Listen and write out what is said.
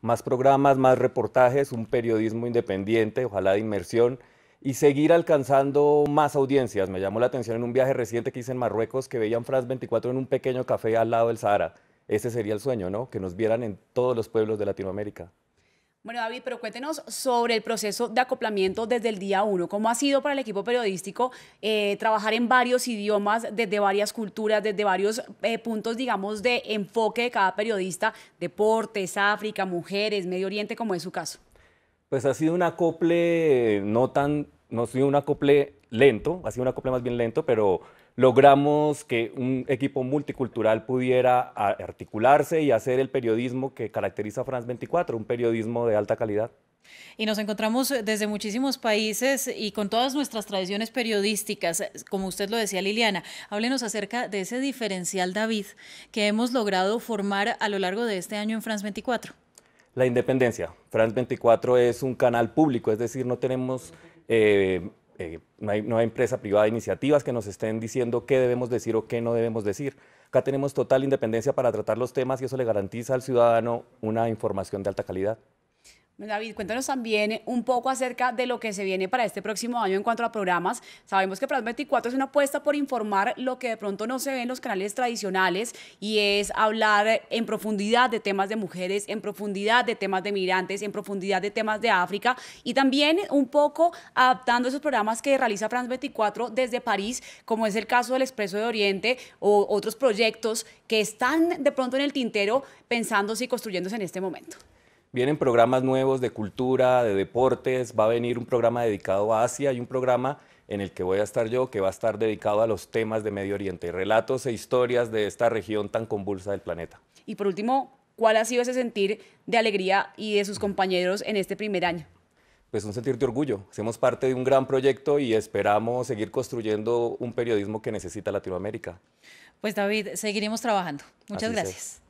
más programas, más reportajes, un periodismo independiente, ojalá de inmersión, y seguir alcanzando más audiencias. Me llamó la atención en un viaje reciente que hice en Marruecos que veían France 24 en un pequeño café al lado del Sahara. Ese sería el sueño, ¿no? Que nos vieran en todos los pueblos de Latinoamérica. Bueno, David, pero cuéntenos sobre el proceso de acoplamiento desde el día uno. ¿Cómo ha sido para el equipo periodístico eh, trabajar en varios idiomas, desde varias culturas, desde varios eh, puntos, digamos, de enfoque de cada periodista? Deportes, África, mujeres, Medio Oriente, como es su caso. Pues ha sido un acople eh, no tan, no ha sido un acople lento, ha sido un acople más bien lento, pero logramos que un equipo multicultural pudiera articularse y hacer el periodismo que caracteriza a France 24, un periodismo de alta calidad. Y nos encontramos desde muchísimos países y con todas nuestras tradiciones periodísticas, como usted lo decía Liliana. Háblenos acerca de ese diferencial, David, que hemos logrado formar a lo largo de este año en France 24. La independencia. France 24 es un canal público, es decir, no tenemos eh, eh, no, hay, no, empresa privada, iniciativas que nos estén diciendo qué debemos decir o qué no debemos decir. Acá tenemos total independencia para tratar los temas y eso le garantiza al ciudadano una información de alta calidad. David, cuéntanos también un poco acerca de lo que se viene para este próximo año en cuanto a programas. Sabemos que France 24 es una apuesta por informar lo que de pronto no se ve en los canales tradicionales y es hablar en profundidad de temas de mujeres, en profundidad de temas de migrantes, en profundidad de temas de África y también un poco adaptando esos programas que realiza France 24 desde París, como es el caso del Expreso de Oriente o otros proyectos que están de pronto en el tintero pensándose y construyéndose en este momento. Vienen programas nuevos de cultura, de deportes, va a venir un programa dedicado a Asia y un programa en el que voy a estar yo, que va a estar dedicado a los temas de Medio Oriente, relatos e historias de esta región tan convulsa del planeta. Y por último, ¿cuál ha sido ese sentir de alegría y de sus compañeros en este primer año? Pues un sentir de orgullo. Hacemos parte de un gran proyecto y esperamos seguir construyendo un periodismo que necesita Latinoamérica. Pues David, seguiremos trabajando. Muchas gracias.